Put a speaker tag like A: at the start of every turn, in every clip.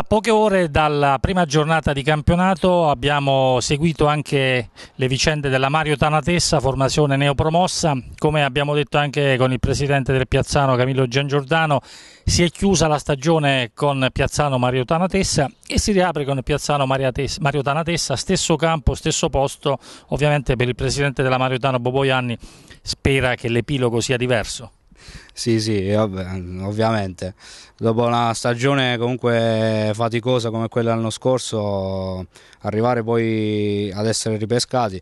A: A poche ore dalla prima giornata di campionato abbiamo seguito anche le vicende della Mario Tanatessa, formazione neopromossa. Come abbiamo detto anche con il presidente del Piazzano Camillo Giangiordano, si è chiusa la stagione con Piazzano Mario Tanatessa e si riapre con Piazzano Mario Tanatessa, stesso campo, stesso posto. Ovviamente per il presidente della Mario Tano Boboianni spera che l'epilogo sia diverso
B: sì, sì, vabbè, ovviamente. Dopo una
A: stagione comunque
B: faticosa come quella l'anno scorso, arrivare poi ad essere ripescati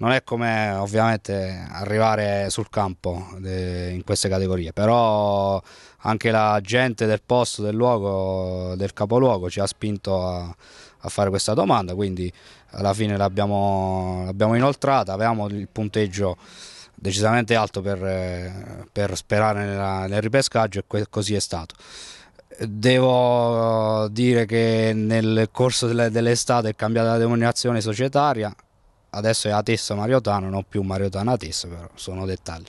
B: non è come ovviamente arrivare sul campo in queste categorie, però anche la gente del posto, del luogo, del capoluogo ci ha spinto a, a fare questa domanda, quindi alla fine l'abbiamo, l'abbiamo inoltrata, avevamo il punteggio decisamente alto per, eh, per sperare nella, nel ripescaggio e così è stato. Devo dire che nel corso delle, dell'estate è cambiata la denominazione societaria, adesso è Atessa Mariotano, non più Mariotana Atessa, però sono dettagli.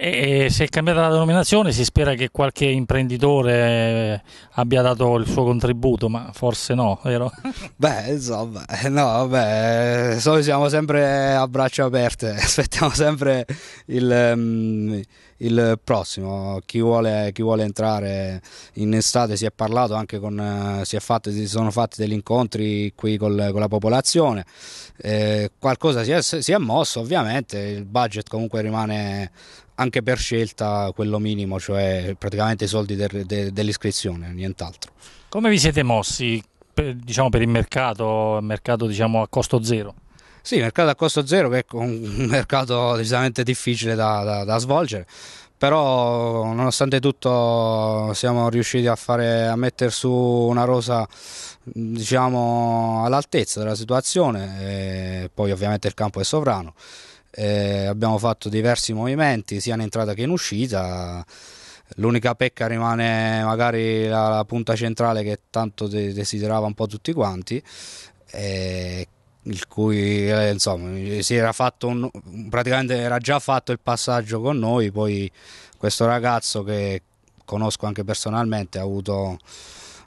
A: E se è cambiata la denominazione si spera che qualche imprenditore eh, abbia dato il suo contributo, ma forse no, vero?
B: Beh, insomma, eh, no, vabbè, noi eh, siamo sempre a braccia aperte, aspettiamo sempre il, mm, il prossimo, chi vuole, chi vuole, entrare in estate si è parlato anche con, si, fatto, si sono fatti degli incontri qui col, con la popolazione, eh, qualcosa si è, si è mosso ovviamente, il budget comunque rimane anche per scelta quello minimo, cioè praticamente i soldi de, de, dell'iscrizione, nient'altro. Come
A: vi siete mossi per, diciamo, per il mercato,
B: mercato diciamo, a costo zero? Sì, mercato a costo zero che è un mercato decisamente difficile da, da, da svolgere, però nonostante tutto siamo riusciti a, fare, a mettere su una rosa diciamo, all'altezza della situazione e poi ovviamente il campo è sovrano eh, abbiamo fatto diversi movimenti sia in entrata che in uscita. L'unica pecca rimane magari la, la punta centrale che tanto de- desiderava un po' tutti quanti. Eh, il cui eh, insomma si era fatto un, praticamente era già fatto il passaggio con noi poi questo ragazzo che conosco anche personalmente ha avuto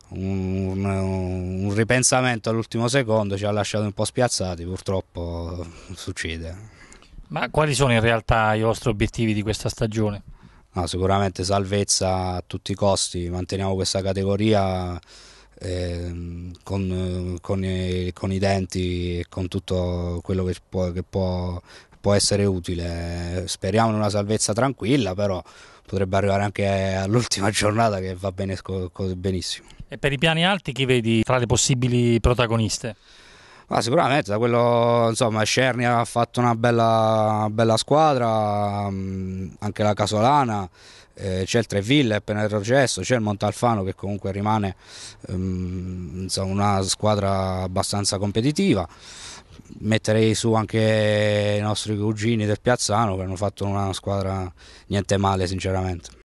B: un, un, ripensamento all'ultimo secondo, ci ha lasciato un po' spiazzati, purtroppo succede. Ma quali sono
A: in realtà i vostri obiettivi di questa stagione?
B: No, sicuramente salvezza a tutti i costi, manteniamo questa categoria eh, con, con, i, con, i, denti e con tutto quello che può, che può, può essere utile. Speriamo in una salvezza tranquilla, però potrebbe arrivare anche all'ultima giornata che va bene, benissimo.
A: E per i piani alti chi vedi tra le possibili protagoniste? Ma sicuramente, da quello, insomma,
B: Scerni ha fatto una bella, bella squadra, mm, anche la Casolana eh, c'è il Treville appena il processo, c'è il Montalfano che comunque rimane um, una squadra abbastanza competitiva. Metterei su anche i nostri cugini del Piazzano che hanno fatto una squadra niente male sinceramente.